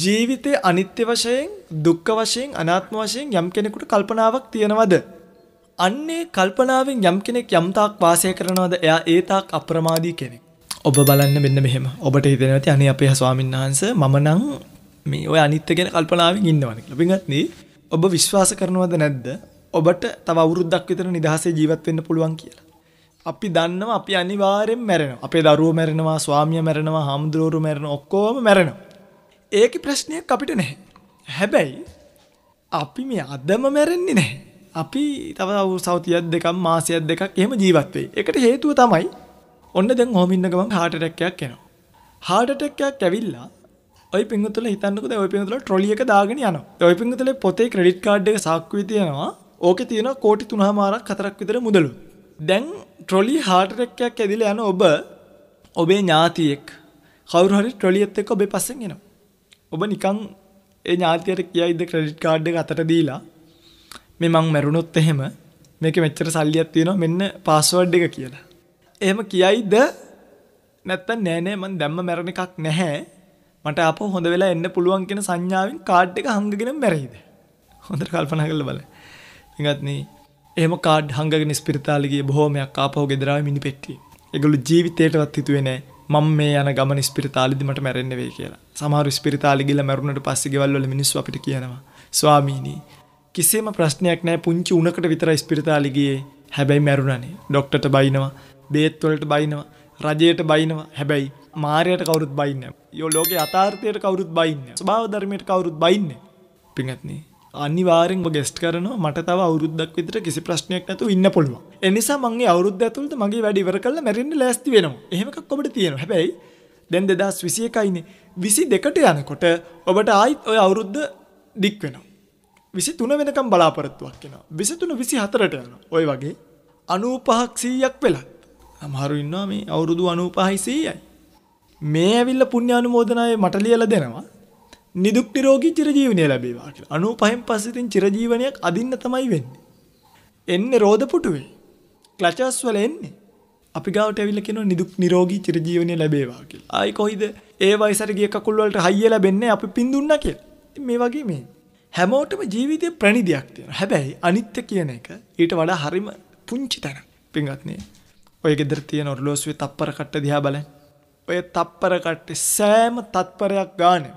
ජීවිතයේ අනිත්‍ය වශයෙන්, දුක්ඛ වශයෙන්, අනාත්ම වශයෙන් යම් කෙනෙකුට කල්පනාවක් තියනවද? අන්නේ කල්පනාවෙන් යම් කෙනෙක් යම් තාක් වාසය කරනවද? එයා ඒ තාක් අප්‍රමාදී කෙනෙක්. ඔබ බලන්න මෙන්න මෙහෙම. ඔබට හිතෙනවා ඇති අනේ අපේ ස්වාමීන් වහන්සේ මම නම් මේ ඔය අනිත්‍ය ගැන කල්පනාවෙන් ඉන්නවනේ කියලා. බින්ගත්නි ඔබ විශ්වාස කරනවද නැද්ද? ඔබට තව අවුරුද්දක් විතර නිදහසේ ජීවත් වෙන්න පුළුවන් කියලා. අපි දන්නවා අපි අනිවාර්යෙන් මැරෙනවා. අපේ දරුවෝ මැරෙනවා, ස්වාමියා මැරෙනවා, හාමුදුරුවෝ මැරෙනවා, ඔක්කොම මැරෙනවා. ඒක ප්‍රශ්නයක් අපිට නැහැ. හැබැයි අපි මේ අදම මැරෙන්නේ නැහැ. අපි තව සෞතියක් දෙකක් මාසයක් දෙකක් එහෙම ජීවත් වෙයි. ඒකට හේතුව තමයි ඔන්න දැන් ඔහොම ඉන්න ගමන් heart attack එකක් එනවා. heart attack එකක් ඇවිල්ලා ඔය පිංගුතුල හිතන්නකෝ දැන් ඔය පිංගුතුල ට්‍රොලි එක දාගෙන යනවා. ඔය පිංගුතුලේ පොතේ ක්‍රෙඩිට් කාඩ් එක සාක්කුවේ තියෙනවා. ඕකේ තියෙනවා කෝටි 3මාරක් 4ක් විතර මුදලු. දැන් ට්‍රොලි heart attack එකක් ඇදිලා යන ඔබ ඔබේ ඥාතියෙක් කවුරු හරි ට්‍රොලියත් එක්ක ඔබේ පස්සෙන් එනවා. ඔබ නිකන් ඒ ඥාතියට කියයිද ක්‍රෙඩිට් කාඩ් එක අතට දීලා මේ මං මැරුණොත් එහෙම මේක මෙච්චර සල්ලියක් තියෙනවා මෙන්න පාස්වර්ඩ් එක කියලා. එහෙම කියයිද නැත්තම් නෑ නෑ මං දැම්ම මැරණ එකක් නැහැ මට අපෝ හොඳ වෙලා එන්න පුළුවන් කියන සංඥාවෙන් කාඩ් එක හංගගෙන මැරෙයිද? හොඳට කල්පනා කරලා බලන්න. නිකත් නේ එහෙම කාඩ් හංගගෙන ස්පිරිතාලේ ගිය බොහෝමයක් ආපහු ගෙදර ආවේ මිනිපෙට්ටිය. ඒගොල්ලෝ ජීවිතේටවත් හිතුවේ නෑ මම මේ යන ගමන ස්පිරිතාලෙදි මට මැරෙන්න වෙයි කියලා. සමහර ස්පිරිතාලෙ ගිහලා මැරුණට පස්සේ ගෙවල් වල මිනිස්සු අපිට කියනවා ස්වාමීනි කිසිම ප්‍රශ්නයක් නැහැ පුංචි උණකට විතරයි ස්පිරිතාලෙ ගියේ. හැබැයි මැරුණනේ. ડોක්ටර්ට බයිනවා, බේත් වලට බයිනවා, රජයට බයිනවා. හැබැයි මාරයට කවුරුත් බයින්නේ නැහැ. යෝ ලෝකේ යථාර්ථයට කවුරුත් බයින්නේ නැහැ. ස්වභාව ධර්මයට කවුරුත් බයින්නේ නැහැ. පින්වත්නි අනිවාරෙන් ගෙස්ට කරන මට තව අවුරුද්දක් විතර කිසි ප්‍රශ්නයක් නැතු ඉන්න පුළුව එනිසා මගේ අවුද්ධ ඇතුළට මගේ වැඩි වර කල මැරෙන්ට ලැස්ති වෙන හෙමක් ඔබට තියෙන හැබැයි දැන් දෙදස් විසිය එකයින විසි දෙකට යනකොට ඔබට ආයිත් ඔය අවුරුද්ධ දික් වෙනවා විසි තුන වෙනකම් බලාපොරත්තුවක් කියෙන විසිතුන විසි හතරට යන ඔය වගේ අනූපහක් සීයක් වෙලත් අමහරු ඉන්නවා මේ අවුරුදු අනූපහයි සීයයි මේ ඇවිල්ල පුුණ්‍යානු මෝදනය මට ලියල දෙනවා නිදුක් නිරෝගී චිරජීවනය ලැබේවා කියලා. 95න් පස්සේ ඉතින් චිරජීවනයක් අදින්න තමයි වෙන්නේ. එන්නේ රෝද පුටුවේ. ක්ලචස් වල එන්නේ. අපි ගාවට ඇවිල්ලා කියනවා නිදුක් නිරෝගී චිරජීවනය ලැබේවා කියලා. ආයි කොයිද ඒ වයසට ගිය කකුල් වලට හයිය ලැබෙන්නේ අපි පින්දුන්නා කියලා. මේ වගේ මේ හැමෝටම ජීවිතේ ප්‍රණිදයක් තියෙනවා. හැබැයි අනිත්‍ය කියන එක ඊට වඩා හරිම පුංචි තැනක්. පින්වත්නි. ඔය ගෙදර තියෙන ඔරලෝසුවේ තප්පර කට්ට දිහා බලන්න. ඔය තප්පර කට්ටේ සෑම තත්පරයක් ගානේ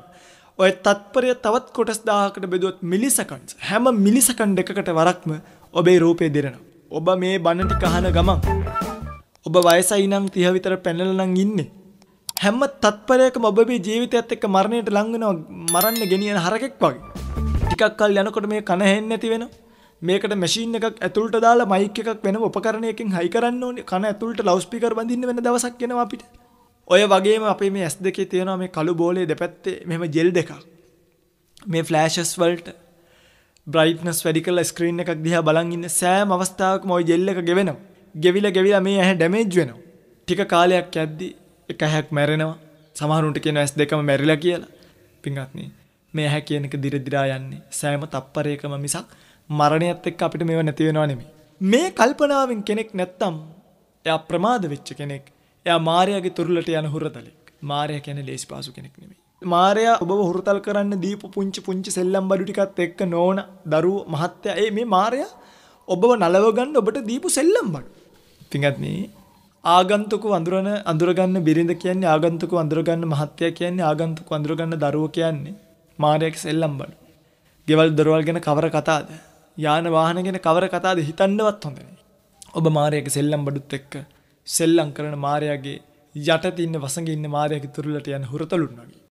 ඔය තත්පරය තවත් කොටස් 1000කට බෙදුවොත් මිලිසකන්ඩ්ස් හැම මිලිසකන්ඩ් එකකට වරක්ම ඔබේ රූපය දෙරෙනවා. ඔබ මේ බණ ටික අහන ගමන් ඔබ වයසයි නම් 30 විතර පැනලා නම් ඉන්නේ. හැම තත්පරයකම ඔබේ ජීවිතයත් එක්ක මරණයට ලං වෙනවා මරන්න ගෙනියන හරකෙක් වගේ. ටිකක් කල් යනකොට මේ කන හෙන්නේ නැති වෙනවා. මේකට මැෂින් එකක් ඇතුළට දාලා මයික් එකක් වෙනම උපකරණයකින් හයි කරන්න ඕනේ. කන ඇතුළට ලවුඩ් ස්පීකර් බඳින්න වෙන දවසක් එනවා අපිට. ඔය වගේම අපේ මේ S2 තියෙනවා මේ කළු බෝලේ දෙපැත්තේ මෙහෙම ජෙල් දෙකක්. මේ ෆ්ලෑෂස් වලට බ්‍රයිට්නස් වැඩි කරලා ස්ක්‍රීන් එකක් දිහා බලන් ඉන්න සෑම අවස්ථාවකම ওই ජෙල් එක ගෙවෙනවා. ගෙවිලා ගෙවිලා මේ ඇහැ ඩැමේජ් වෙනවා. ටික කාලයක් යද්දි එක ඇහැක් මැරෙනවා. සමහරුන්ට කියන S2ම මැරිලා කියලා. පින්වත්නි මේ ඇහැ කියන එක දිර දිරා යන්නේ සෑම තප්පරයකම මිසක් මරණයත් එක්ක අපිට මේව නැති වෙනව නෙමෙයි. මේ කල්පනාවෙන් කෙනෙක් නැත්තම් එයා ප්‍රමාද වෙච්ච කෙනෙක් එයා මාරයාගේ තුරුලට යන හුරතලෙක්. මාරයා කියන්නේ ලේසි පාසු කෙනෙක් නෙමෙයි. මාරයා ඔබව හුරතල් කරන්න දීපු පුංචි පුංචි සෙල්ලම් බඩු ටිකත් එක්ක නෝන දරුවෝ මහත්තයා ඒ මේ මාරයා ඔබව නලව ගන්න ඔබට දීපු සෙල්ලම් බඩු. පින්වත්නි ආගන්තුක වඳුරන අඳුරගන්න බිරිඳ කියන්නේ ආගන්තුක වඳුරගන්න මහත්තයා කියන්නේ ආගන්තුක වඳුරගන්න දරුවෝ කියන්නේ මාරයාගේ සෙල්ලම් බඩු. ගෙවල් දොරවල් ගැන කවර කතාද? යාන වාහන ගැන කවර කතාද හිතන්නවත් හොඳ නෑ. ඔබ මාරයාගේ සෙල්ලම් බඩුත් එක්ක සෙල්ලං කරන මාරයාගේ යටතින්න වසගේ ඉන්න මාරයකි තුරලට යන හුරතලුන් වගේ.